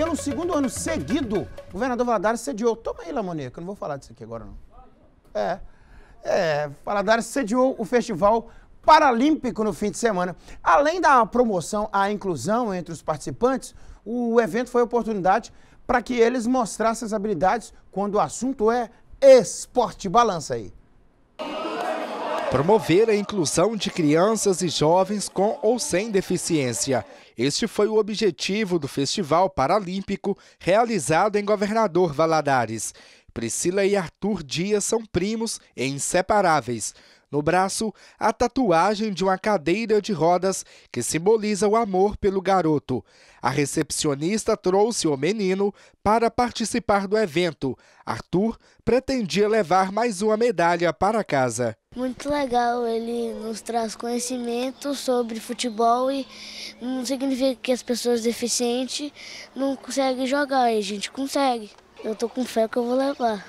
Pelo segundo ano seguido, o governador Valadares sediou. Toma aí, Lamoneca, eu não vou falar disso aqui agora, não. É. É, Valadares sediou o festival paralímpico no fim de semana. Além da promoção à inclusão entre os participantes, o evento foi oportunidade para que eles mostrassem as habilidades quando o assunto é esporte. Balança aí. Promover a inclusão de crianças e jovens com ou sem deficiência. Este foi o objetivo do Festival Paralímpico realizado em Governador Valadares. Priscila e Arthur Dias são primos e inseparáveis. No braço, a tatuagem de uma cadeira de rodas que simboliza o amor pelo garoto. A recepcionista trouxe o menino para participar do evento. Arthur pretendia levar mais uma medalha para casa. Muito legal, ele nos traz conhecimento sobre futebol e não significa que as pessoas deficientes não conseguem jogar, e a gente consegue. Eu tô com fé que eu vou levar,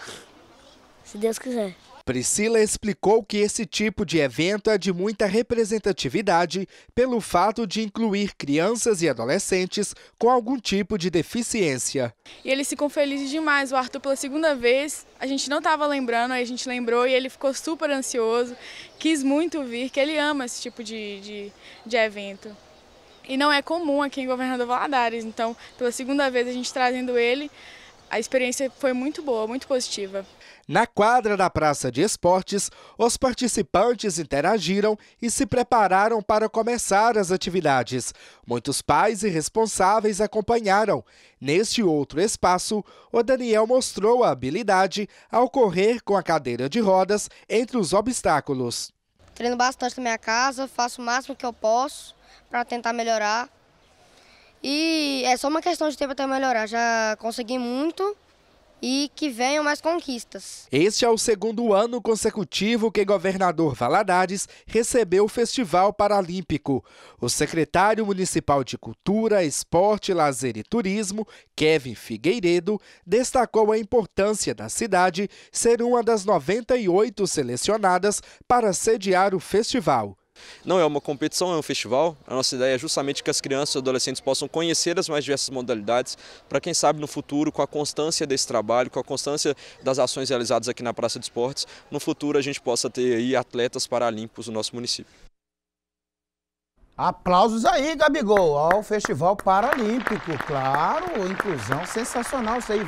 se Deus quiser. Priscila explicou que esse tipo de evento é de muita representatividade pelo fato de incluir crianças e adolescentes com algum tipo de deficiência. E eles ficam felizes demais. O Arthur, pela segunda vez, a gente não estava lembrando, aí a gente lembrou e ele ficou super ansioso, quis muito vir, que ele ama esse tipo de, de, de evento. E não é comum aqui em Governador Valadares, então, pela segunda vez a gente trazendo ele, a experiência foi muito boa, muito positiva. Na quadra da Praça de Esportes, os participantes interagiram e se prepararam para começar as atividades. Muitos pais e responsáveis acompanharam. Neste outro espaço, o Daniel mostrou a habilidade ao correr com a cadeira de rodas entre os obstáculos. Treino bastante na minha casa, faço o máximo que eu posso para tentar melhorar. E é só uma questão de tempo até melhorar. Já consegui muito e que venham mais conquistas. Este é o segundo ano consecutivo que governador Valadares recebeu o Festival Paralímpico. O secretário municipal de Cultura, Esporte, Lazer e Turismo, Kevin Figueiredo, destacou a importância da cidade ser uma das 98 selecionadas para sediar o festival. Não é uma competição, é um festival. A nossa ideia é justamente que as crianças e adolescentes possam conhecer as mais diversas modalidades, para quem sabe no futuro, com a constância desse trabalho, com a constância das ações realizadas aqui na Praça de Esportes, no futuro a gente possa ter aí atletas paralímpicos no nosso município. Aplausos aí, Gabigol, ao Festival Paralímpico, claro, inclusão sensacional isso aí,